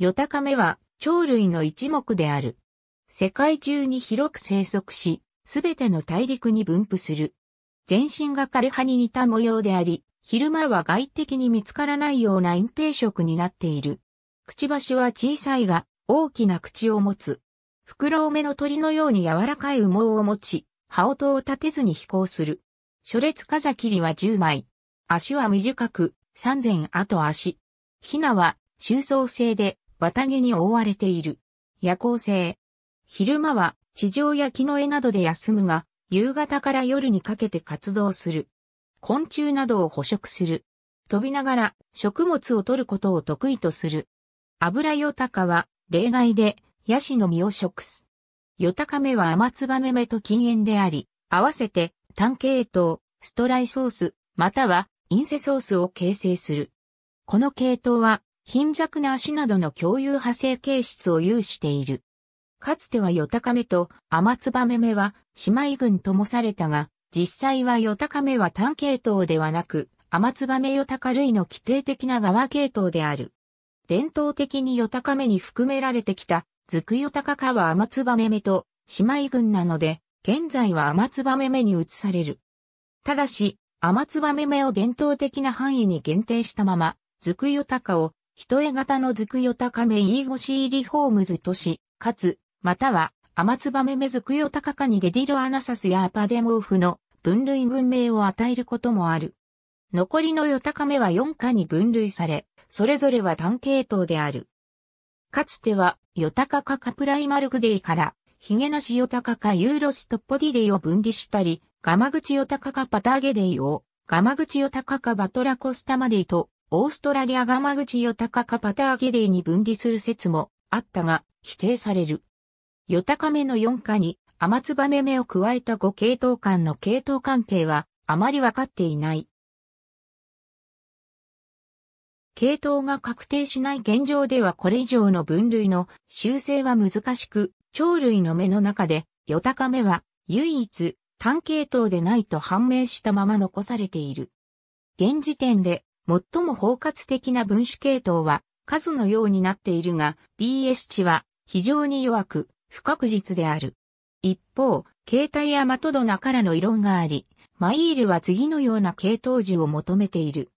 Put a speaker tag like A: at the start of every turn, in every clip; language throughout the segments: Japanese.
A: ヨタカメは鳥類の一目である。世界中に広く生息し、すべての大陸に分布する。全身が枯葉に似た模様であり、昼間は外敵に見つからないような隠蔽色になっている。くちばしは小さいが、大きな口を持つ。袋目の鳥のように柔らかい羽毛を持ち、羽音を立てずに飛行する。初列風切りは10枚。足は短く、3000あと足。ヒナは、収層性で、綿毛に覆われている。夜行性。昼間は地上や木の絵などで休むが、夕方から夜にかけて活動する。昆虫などを捕食する。飛びながら食物を取ることを得意とする。油ヨタカは例外でヤシの実を食す。ヨタカメはアマツバメメと禁煙であり、合わせて単系統、ストライソース、またはインセソースを形成する。この系統は貧弱な足などの共有派生形質を有している。かつてはヨタカメとアマツバメメは姉妹群ともされたが、実際はヨタカメは単系統ではなく、アマツバメヨタカ類の規定的な側系統である。伝統的にヨタカメに含められてきた、ズクヨタカカはアマツバメメと姉妹群なので、現在はアマツバメメに移される。ただし、アマツバメメを伝統的な範囲に限定したまま、ズクヨタカを人絵型のズクヨタカメイーゴシーリフォームズ都市、かつ、または、アマツバメメズクヨタカカニデディロアナサスやアパデモーフの分類群名を与えることもある。残りのヨタカメは4科に分類され、それぞれは単系統である。かつては、ヨタカカカプライマルグデイから、ヒゲナシヨタカカユーロストッポディレイを分離したり、ガマグチヨタカカパターゲデイを、ガマグチヨタカカバトラコスタマデイとオーストラリアガマ口ヨタカかパターゲデーに分離する説もあったが否定される。ヨタカメの4科にアマツバメ目を加えた5系統間の系統関係はあまりわかっていない。系統が確定しない現状ではこれ以上の分類の修正は難しく、鳥類の目の中で、ヨタカメは唯一単系統でないと判明したまま残されている。現時点で最も包括的な分子系統は数のようになっているが、BS 値は非常に弱く、不確実である。一方、携帯やマトドナからの異論があり、マイールは次のような系統樹を求めている。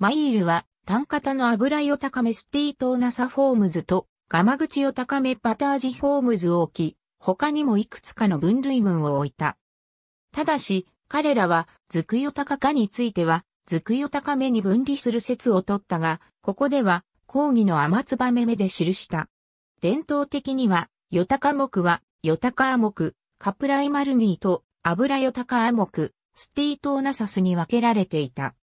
A: マイールは、単型の油を高めスティートーナサフォームズと、ガマ口を高めパタージフォームズを置き、他にもいくつかの分類群を置いた。ただし、彼らは、ズクヨタカカについては、ずくよ高めに分離する説を取ったが、ここでは、講義の天つばめ目で記した。伝統的には、よたか木は、よたか木、カプライマルニーと、油よたか木、スティートーナサスに分けられていた。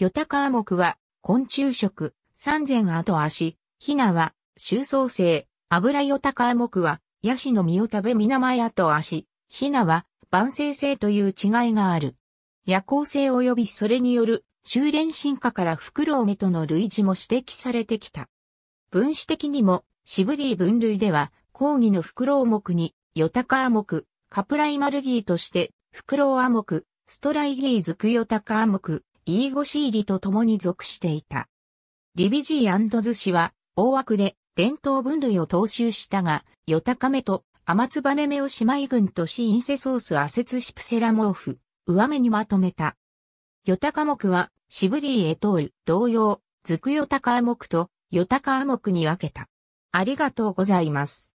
A: よたか木は、昆虫食、三千後足、ひなは、収葬生、油よたか木は、ヤシの実を食べ水前やと足、ひなは、万生性という違いがある。夜行性及びそれによる修練進化からフクロウ目との類似も指摘されてきた。分子的にも、シブリー分類では、抗議のフクロウ目に、ヨタカア目、カプライマルギーとして、フクロウア目、ストライギーズクヨタカア目、イーゴシーリと共に属していた。リビジーズ氏は、大枠で伝統分類を踏襲したが、ヨタカメとアマツバメメを姉妹群とシインセソースアセツシプセラモーフ、上目にまとめた。ヨタ科目は、シブリー・エトール、同様、ズクヨタ科目と、ヨタ科目に分けた。ありがとうございます。